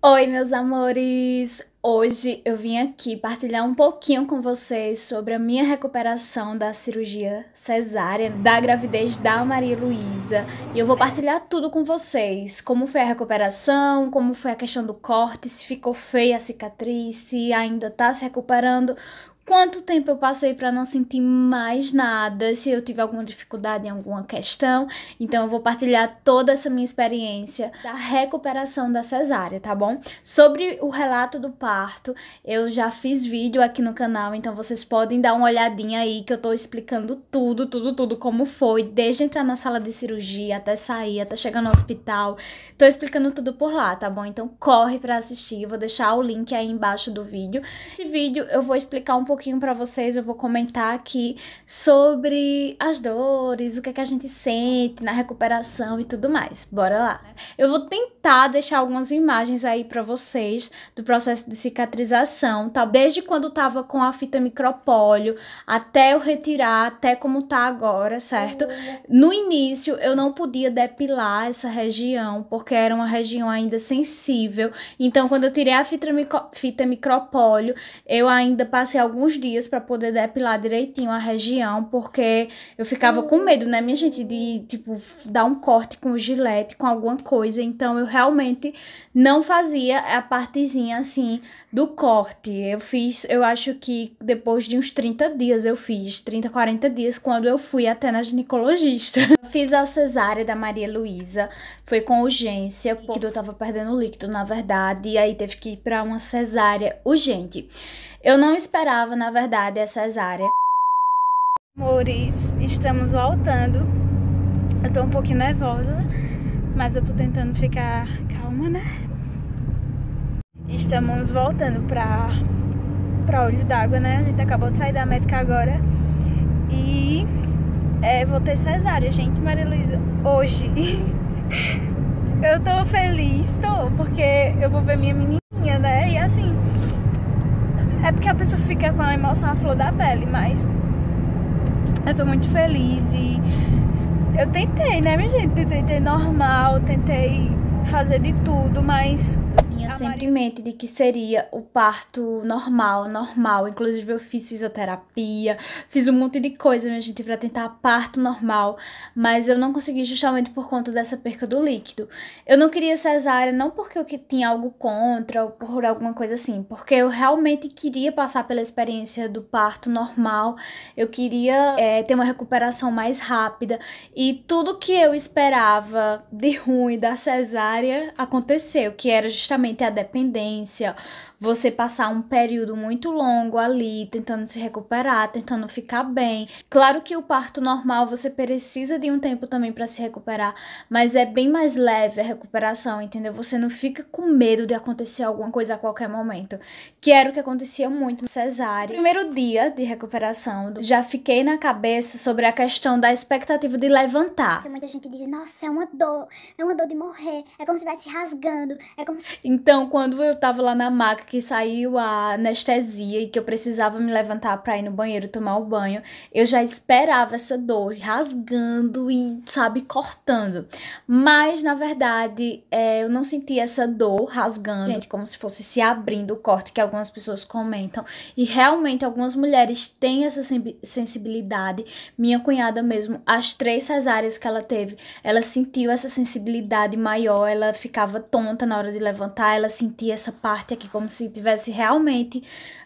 Oi, meus amores! Hoje eu vim aqui partilhar um pouquinho com vocês sobre a minha recuperação da cirurgia cesárea, da gravidez da Maria Luísa. E eu vou partilhar tudo com vocês: como foi a recuperação, como foi a questão do corte, se ficou feia a cicatriz, se ainda tá se recuperando, quanto tempo eu passei para não sentir mais nada, se eu tive alguma dificuldade em alguma questão. Então eu vou partilhar toda essa minha experiência da recuperação da cesárea, tá bom? Sobre o relato do parto, eu já fiz vídeo aqui no canal, então vocês podem dar uma olhadinha aí que eu tô explicando tudo, tudo, tudo como foi, desde entrar na sala de cirurgia até sair, até chegar no hospital. Tô explicando tudo por lá, tá bom? Então corre para assistir, vou deixar o link aí embaixo do vídeo. Esse vídeo eu vou explicar um pouquinho pouquinho para vocês, eu vou comentar aqui sobre as dores, o que, é que a gente sente na recuperação e tudo mais. Bora lá. Eu vou tentar deixar algumas imagens aí para vocês do processo de cicatrização, tá? Desde quando eu tava com a fita micropólio até eu retirar, até como tá agora, certo? No início eu não podia depilar essa região, porque era uma região ainda sensível. Então quando eu tirei a fita, micro, fita micropólio, eu ainda passei alguns alguns dias para poder depilar direitinho a região, porque eu ficava com medo, né, minha gente, de tipo dar um corte com gilete, com alguma coisa. Então eu realmente não fazia a partezinha assim do corte. Eu fiz, eu acho que depois de uns 30 dias eu fiz, 30, 40 dias quando eu fui até na ginecologista. fiz a cesárea da Maria Luísa, foi com urgência, porque eu tava perdendo líquido, na verdade, e aí teve que ir para uma cesárea urgente. Eu não esperava, na verdade, essa cesárea. Amores, estamos voltando. Eu tô um pouquinho nervosa, mas eu tô tentando ficar calma, né? Estamos voltando pra, pra Olho d'Água, né? A gente acabou de sair da médica agora. E é, vou ter cesárea, gente, Maria Luísa, hoje. eu tô feliz, tô, porque eu vou ver minha menina. É porque a pessoa fica com a emoção à flor da pele, mas eu tô muito feliz e eu tentei, né, minha gente? Tentei normal, tentei fazer de tudo, mas tinha sempre em mente de que seria o parto normal, normal. Inclusive eu fiz fisioterapia, fiz um monte de coisa, minha gente, para tentar parto normal, mas eu não consegui justamente por conta dessa perca do líquido. Eu não queria cesárea não porque eu tinha algo contra ou por alguma coisa assim, porque eu realmente queria passar pela experiência do parto normal. Eu queria é, ter uma recuperação mais rápida e tudo que eu esperava de ruim da cesárea aconteceu, que era justamente justamente a dependência, você passar um período muito longo ali, tentando se recuperar, tentando ficar bem. Claro que o parto normal você precisa de um tempo também para se recuperar, mas é bem mais leve a recuperação, entendeu? Você não fica com medo de acontecer alguma coisa a qualquer momento, que era o que acontecia muito no cesárea. Primeiro dia de recuperação, já fiquei na cabeça sobre a questão da expectativa de levantar. Porque muita gente diz, nossa, é uma dor, é uma dor de morrer, é como se estivesse rasgando, é como se... Então, quando eu tava lá na maca, que saiu a anestesia e que eu precisava me levantar para ir no banheiro tomar o banho, eu já esperava essa dor rasgando e, sabe, cortando. Mas, na verdade, é, eu não senti essa dor rasgando, gente, como se fosse se abrindo o corte que algumas pessoas comentam. E realmente algumas mulheres têm essa sensibilidade. Minha cunhada mesmo, as três cesáreas que ela teve, ela sentiu essa sensibilidade maior, ela ficava tonta na hora de levantar, ela sentia essa parte aqui como se se tivesse realmente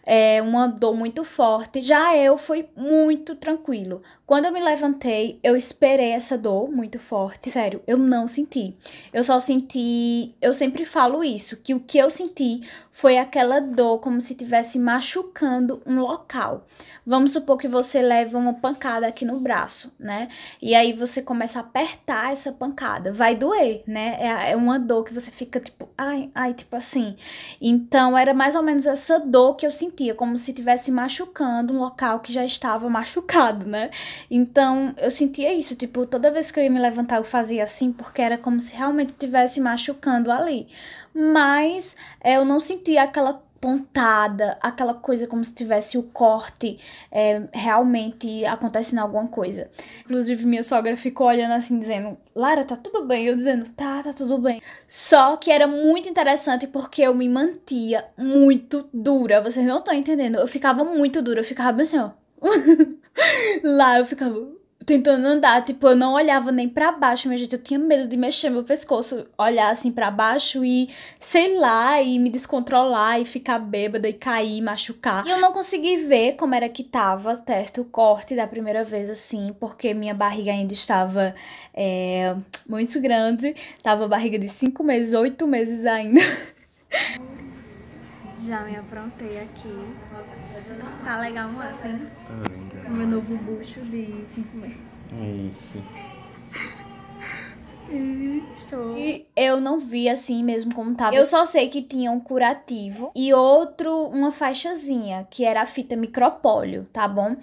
é, uma dor muito forte. Já eu fui muito tranquilo. Quando eu me levantei, eu esperei essa dor muito forte. Sério, eu não senti. Eu só senti. Eu sempre falo isso, que o que eu senti foi aquela dor como se estivesse machucando um local. Vamos supor que você leva uma pancada aqui no braço, né? E aí você começa a apertar essa pancada. Vai doer, né? É, é uma dor que você fica tipo, ai, ai, tipo assim. Então era mais ou menos essa dor que eu senti sentia como se estivesse machucando um local que já estava machucado, né? Então eu sentia isso, tipo, toda vez que eu ia me levantar eu fazia assim, porque era como se realmente estivesse machucando ali. Mas é, eu não sentia aquela pontada, aquela coisa como se tivesse o corte é, realmente acontecendo alguma coisa. Inclusive, minha sogra ficou olhando assim, dizendo: Lara, tá tudo bem? Eu dizendo: Tá, tá tudo bem. Só que era muito interessante porque eu me mantia muito dura. Vocês não estão entendendo. Eu ficava muito dura, eu ficava assim, ó. Lá eu ficava tentando andar, tipo, eu não olhava nem para baixo, minha gente, eu tinha medo de mexer meu pescoço, olhar assim para baixo e, sei lá, e me descontrolar e ficar bêbada e cair, machucar. E eu não consegui ver como era que tava, certo, o corte da primeira vez, assim, porque minha barriga ainda estava é, muito grande, tava barriga de 5 meses, 8 meses ainda. Já me aprontei aqui. Tá legal assim. Tá bem o meu novo bucho de 5 meses. Isso. E eu não vi assim mesmo como tava. Eu só sei que tinha um curativo e outro, uma faixazinha, que era a fita micropólio, tá bom?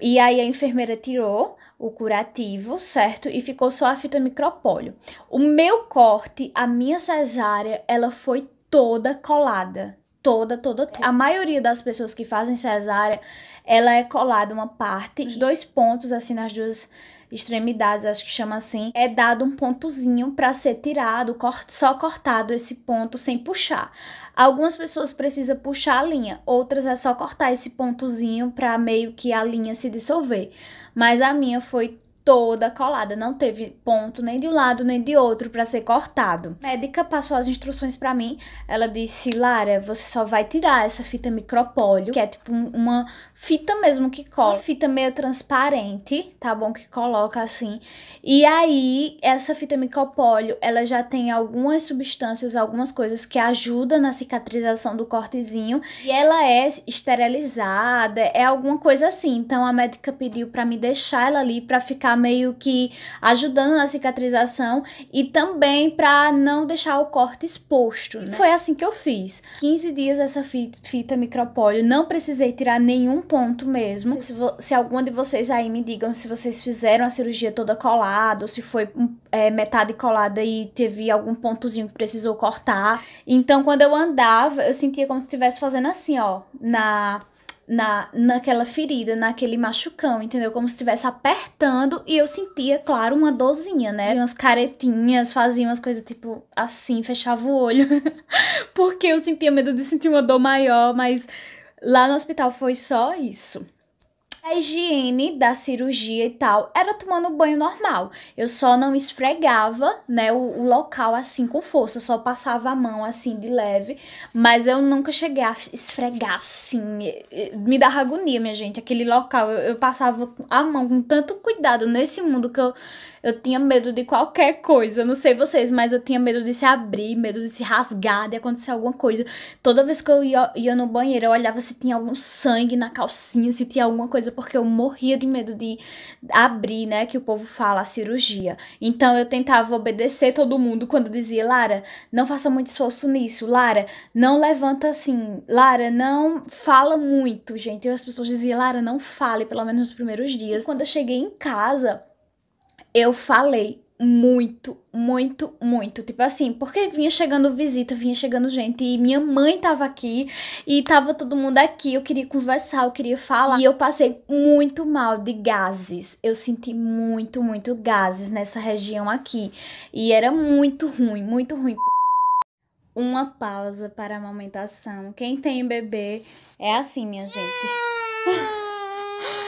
E aí a enfermeira tirou o curativo, certo? E ficou só a fita micropólio. O meu corte, a minha cesárea, ela foi toda colada toda, toda, toda. É. A maioria das pessoas que fazem cesárea, ela é colada uma parte, os dois pontos, assim, nas duas extremidades, acho que chama assim, é dado um pontozinho para ser tirado, só cortado esse ponto sem puxar. Algumas pessoas precisam puxar a linha, outras é só cortar esse pontozinho para meio que a linha se dissolver. Mas a minha foi toda colada, não teve ponto nem de um lado nem de outro para ser cortado. A médica passou as instruções para mim. Ela disse: "Lara, você só vai tirar essa fita micropólio, que é tipo uma fita mesmo que cola, fita meio transparente, tá bom que coloca assim. E aí essa fita micropólio, ela já tem algumas substâncias, algumas coisas que ajudam na cicatrização do cortezinho e ela é esterilizada, é alguma coisa assim. Então a médica pediu para me deixar ela ali para ficar meio que ajudando na cicatrização e também para não deixar o corte exposto. Né? Foi assim que eu fiz. 15 dias essa fita, fita micropólio, não precisei tirar nenhum ponto mesmo. Se, se, alguma de vocês aí me digam se vocês fizeram a cirurgia toda colada, ou se foi hum, é, metade colada e teve algum pontozinho que precisou cortar. Então, quando eu andava, eu sentia como se estivesse fazendo assim, ó, na na, naquela ferida, naquele machucão, entendeu? Como se estivesse apertando e eu sentia, claro, uma dorzinha, né? Fazia umas caretinhas, fazia umas coisas tipo assim, fechava o olho. Porque eu sentia medo de sentir uma dor maior, mas lá no hospital foi só isso. A higiene da cirurgia e tal era tomando banho normal. Eu só não esfregava, né, o, o local assim com força, eu só passava a mão assim de leve, mas eu nunca cheguei a esfregar assim. Me dava agonia, minha gente, aquele local. Eu, eu passava a mão com tanto cuidado nesse mundo que eu eu tinha medo de qualquer coisa. não sei vocês, mas eu tinha medo de se abrir, medo de se rasgar, de acontecer alguma coisa. Toda vez que eu ia, ia no banheiro, eu olhava se tinha algum sangue na calcinha, se tinha alguma coisa, porque eu morria de medo de abrir, né? Que o povo fala, a cirurgia. Então eu tentava obedecer todo mundo quando dizia, Lara, não faça muito esforço nisso. Lara, não levanta assim. Lara, não fala muito, gente. E as pessoas diziam, Lara, não fale, pelo menos nos primeiros dias. Quando eu cheguei em casa, eu falei muito, muito, muito. Tipo assim, porque vinha chegando visita, vinha chegando gente, e minha mãe tava aqui, e tava todo mundo aqui, eu queria conversar, eu queria falar. E eu passei muito mal de gases. Eu senti muito, muito gases nessa região aqui. E era muito ruim, muito ruim. Uma pausa para a amamentação. Quem tem bebê é assim, minha gente.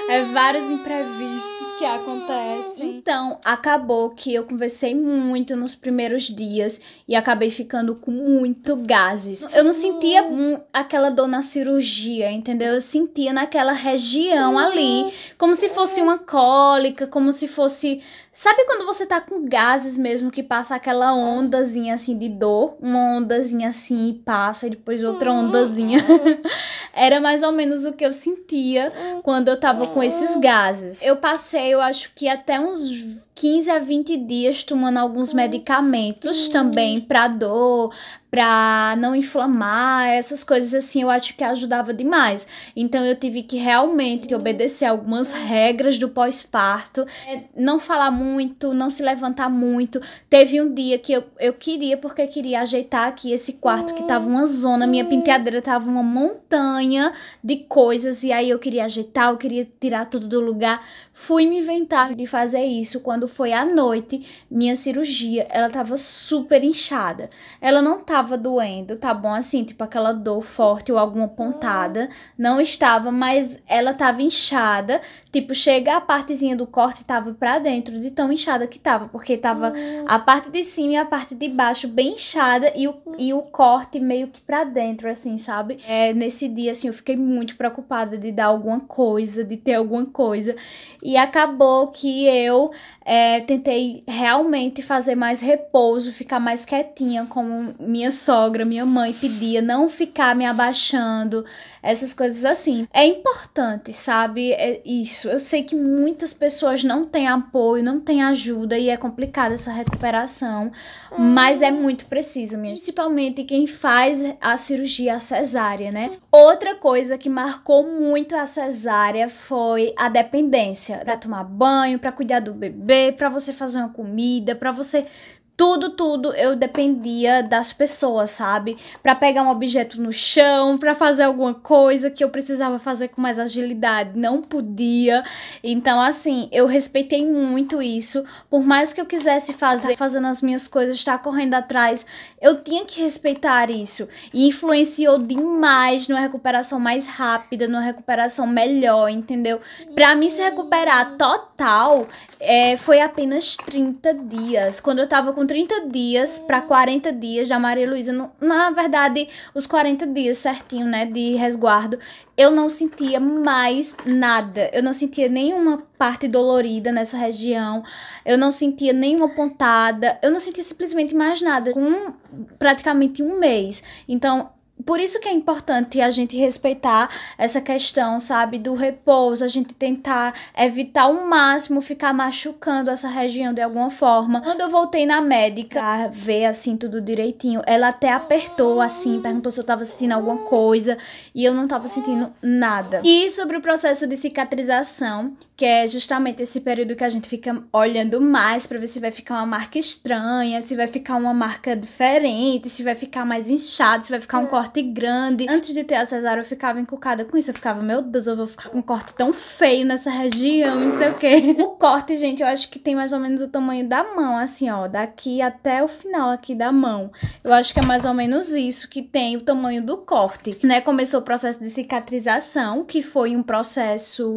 É vários imprevistos que acontecem. Então, acabou que eu conversei muito nos primeiros dias e acabei ficando com muito gases. Eu não sentia uhum. aquela dor na cirurgia, entendeu? Eu sentia naquela região uhum. ali, como se fosse uma cólica, como se fosse Sabe quando você tá com gases mesmo que passa aquela ondazinha assim de dor? Uma ondazinha assim e passa e depois outra uhum. ondazinha. Era mais ou menos o que eu sentia quando eu tava com esses uhum. gases. Eu passei, eu acho que até uns 15 a 20 dias tomando alguns uhum. medicamentos também pra dor, para não inflamar, essas coisas assim, eu acho que ajudava demais. Então eu tive que realmente obedecer algumas regras do pós-parto, é, não falar muito, não se levantar muito. Teve um dia que eu, eu queria, porque eu queria ajeitar aqui esse quarto que tava uma zona, minha penteadeira tava uma montanha de coisas, e aí eu queria ajeitar, eu queria tirar tudo do lugar. Fui me inventar de fazer isso quando foi à noite, minha cirurgia, ela tava super inchada. Ela não tava doendo, tá bom assim, tipo aquela dor forte ou alguma pontada, hum. não estava, mas ela tava inchada, Tipo, chega a partezinha do corte tava pra dentro, de tão inchada que tava. Porque tava uhum. a parte de cima e a parte de baixo bem inchada e o, uhum. e o corte meio que pra dentro, assim, sabe? É, nesse dia, assim, eu fiquei muito preocupada de dar alguma coisa, de ter alguma coisa. E acabou que eu é, tentei realmente fazer mais repouso, ficar mais quietinha, como minha sogra, minha mãe pedia, não ficar me abaixando, essas coisas assim. É importante, sabe? É isso. Eu sei que muitas pessoas não têm apoio, não têm ajuda e é complicada essa recuperação, mas é muito preciso, minha. Principalmente quem faz a cirurgia cesárea, né? Outra coisa que marcou muito a cesárea foi a dependência para tomar banho, para cuidar do bebê comer, para você fazer uma comida, para você tudo, tudo eu dependia das pessoas, sabe? Para pegar um objeto no chão, para fazer alguma coisa que eu precisava fazer com mais agilidade, não podia. Então, assim, eu respeitei muito isso. Por mais que eu quisesse fazer, fazendo as minhas coisas, estar tá correndo atrás, eu tinha que respeitar isso. E influenciou demais numa recuperação mais rápida, numa recuperação melhor, entendeu? Para mim se recuperar total é, foi apenas 30 dias. Quando eu tava com 30 dias para 40 dias da Maria Luísa. Na verdade, os 40 dias certinho, né, de resguardo, eu não sentia mais nada. Eu não sentia nenhuma parte dolorida nessa região. Eu não sentia nenhuma pontada. Eu não sentia simplesmente mais nada. Com praticamente um mês. Então, por isso que é importante a gente respeitar essa questão, sabe, do repouso, a gente tentar evitar o máximo ficar machucando essa região de alguma forma. Quando eu voltei na médica a ver assim tudo direitinho, ela até apertou assim, perguntou se eu tava sentindo alguma coisa e eu não tava sentindo nada. E sobre o processo de cicatrização, que é justamente esse período que a gente fica olhando mais para ver se vai ficar uma marca estranha, se vai ficar uma marca diferente, se vai ficar mais inchado, se vai ficar um é. corte grande. Antes de ter a cesárea, eu ficava encucada com isso. Eu ficava, meu Deus, eu vou ficar com um corte tão feio nessa região, não sei o quê. O corte, gente, eu acho que tem mais ou menos o tamanho da mão, assim, ó, daqui até o final aqui da mão. Eu acho que é mais ou menos isso que tem o tamanho do corte, né? Começou o processo de cicatrização, que foi um processo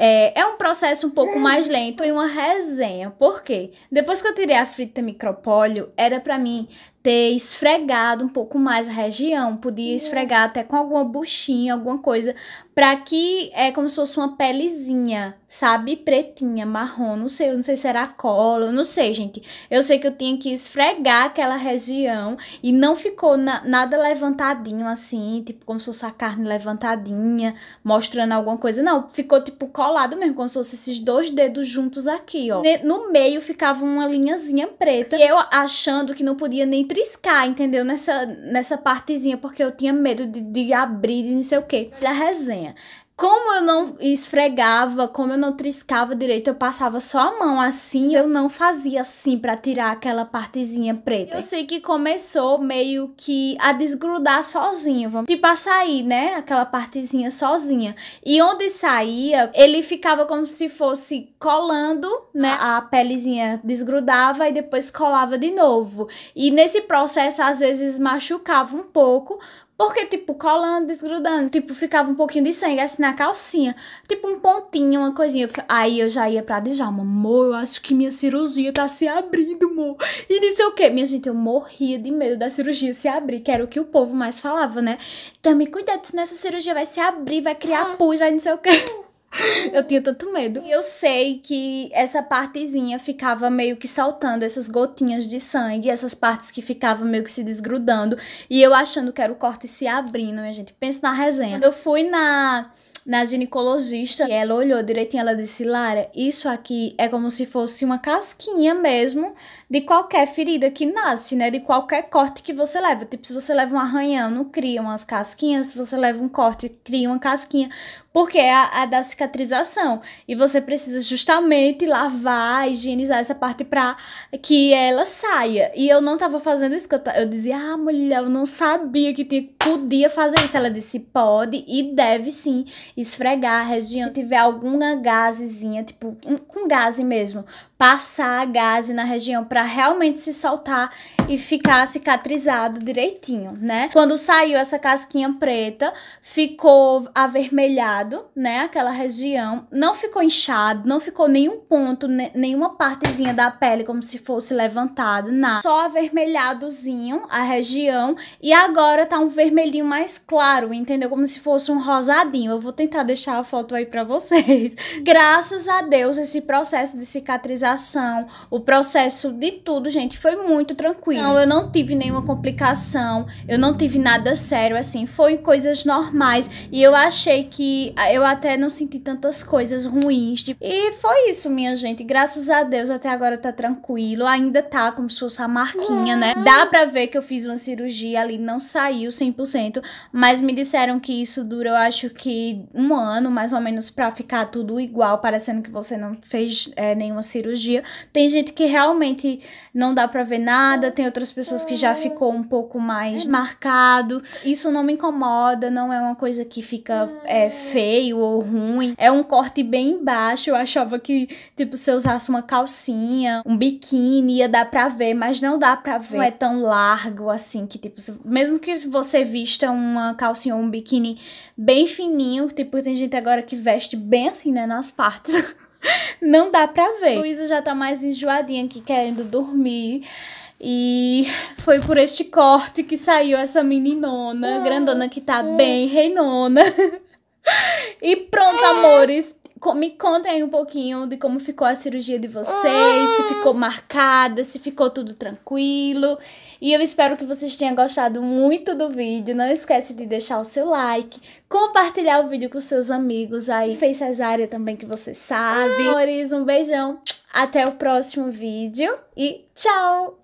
é, é um processo um pouco mais lento e uma resenha. Por quê? Depois que eu tirei a frita micropólio, era para mim ter esfregado um pouco mais a região, podia é. esfregar até com alguma buchinha, alguma coisa, para que é como se fosse uma pelezinha, sabe? Pretinha, marrom, não sei, eu não sei se era cola, eu não sei, gente. Eu sei que eu tinha que esfregar aquela região e não ficou na, nada levantadinho assim, tipo como se fosse a carne levantadinha, mostrando alguma coisa. Não, ficou tipo colado mesmo, como se fosse esses dois dedos juntos aqui, ó. No meio ficava uma linhazinha preta. E eu achando que não podia nem triscar, entendeu? Nessa, nessa partezinha, porque eu tinha medo de, de abrir e não sei o quê. Da resenha. Como eu não esfregava, como eu não triscava direito, eu passava só a mão assim, eu não fazia assim para tirar aquela partezinha preta. Eu sei que começou meio que a desgrudar sozinho, vamos tipo a sair, né? Aquela partezinha sozinha. E onde saía, ele ficava como se fosse colando, né? A pelezinha desgrudava e depois colava de novo. E nesse processo às vezes machucava um pouco, porque, tipo, colando, desgrudando, tipo, ficava um pouquinho de sangue assim na calcinha. Tipo, um pontinho, uma coisinha. Aí eu já ia pra Djalma, amor, eu acho que minha cirurgia tá se abrindo, amor. E não sei o quê. Minha gente, eu morria de medo da cirurgia se abrir, que era o que o povo mais falava, né? Então, me cuidado, se nessa cirurgia vai se abrir, vai criar ah. pus, vai não sei o quê. Eu tinha tanto medo. E eu sei que essa partezinha ficava meio que saltando, essas gotinhas de sangue, essas partes que ficavam meio que se desgrudando. E eu achando que era o corte se abrindo, minha gente. Pensa na resenha. Quando eu fui na na ginecologista. E ela olhou direitinho, ela disse: Lara, isso aqui é como se fosse uma casquinha mesmo de qualquer ferida que nasce, né? De qualquer corte que você leva. Tipo, se você leva um arranhão, não cria umas casquinhas. Se você leva um corte, cria uma casquinha porque é a, a da cicatrização. E você precisa justamente lavar, higienizar essa parte pra que ela saia. E eu não tava fazendo isso, eu, eu dizia, ah, mulher, eu não sabia que tinha, podia fazer isso. Ela disse, pode e deve sim esfregar a região. Se tiver alguma gazezinha, tipo, com gase mesmo, passar a gase na região para realmente se soltar e ficar cicatrizado direitinho, né? Quando saiu essa casquinha preta, ficou avermelhado né? Aquela região. Não ficou inchado, não ficou nenhum ponto, né, nenhuma partezinha da pele como se fosse levantado, nada. Só avermelhadozinho a região. E agora tá um vermelhinho mais claro, entendeu? Como se fosse um rosadinho. Eu vou tentar deixar a foto aí pra vocês. Graças a Deus, esse processo de cicatrização, o processo de tudo, gente, foi muito tranquilo. Não, eu não tive nenhuma complicação, eu não tive nada sério, assim. Foi coisas normais. E eu achei que eu até não senti tantas coisas ruins. De... E foi isso, minha gente. Graças a Deus até agora tá tranquilo. Ainda tá como se fosse a marquinha, né? Dá pra ver que eu fiz uma cirurgia ali, não saiu 100%. Mas me disseram que isso dura, eu acho que um ano, mais ou menos, pra ficar tudo igual, parecendo que você não fez é, nenhuma cirurgia. Tem gente que realmente não dá pra ver nada, tem outras pessoas que já ficou um pouco mais é. marcado. Isso não me incomoda, não é uma coisa que fica é, feia feio ou ruim. É um corte bem baixo. Eu achava que, tipo, se eu usasse uma calcinha, um biquíni, ia dar pra ver, mas não dá pra ver. Não é tão largo assim que, tipo, mesmo que você vista uma calcinha ou um biquíni bem fininho, tipo, tem gente agora que veste bem assim, né, nas partes. não dá pra ver. Luísa já tá mais enjoadinha aqui, querendo dormir. E foi por este corte que saiu essa meninona, ah, grandona que tá ah. bem reinona. E pronto, amores. Me contem aí um pouquinho de como ficou a cirurgia de vocês, se ficou marcada, se ficou tudo tranquilo. E eu espero que vocês tenham gostado muito do vídeo. Não esquece de deixar o seu like, compartilhar o vídeo com seus amigos aí. Fez cesárea também, que você sabe. Amores, um beijão. Até o próximo vídeo e tchau!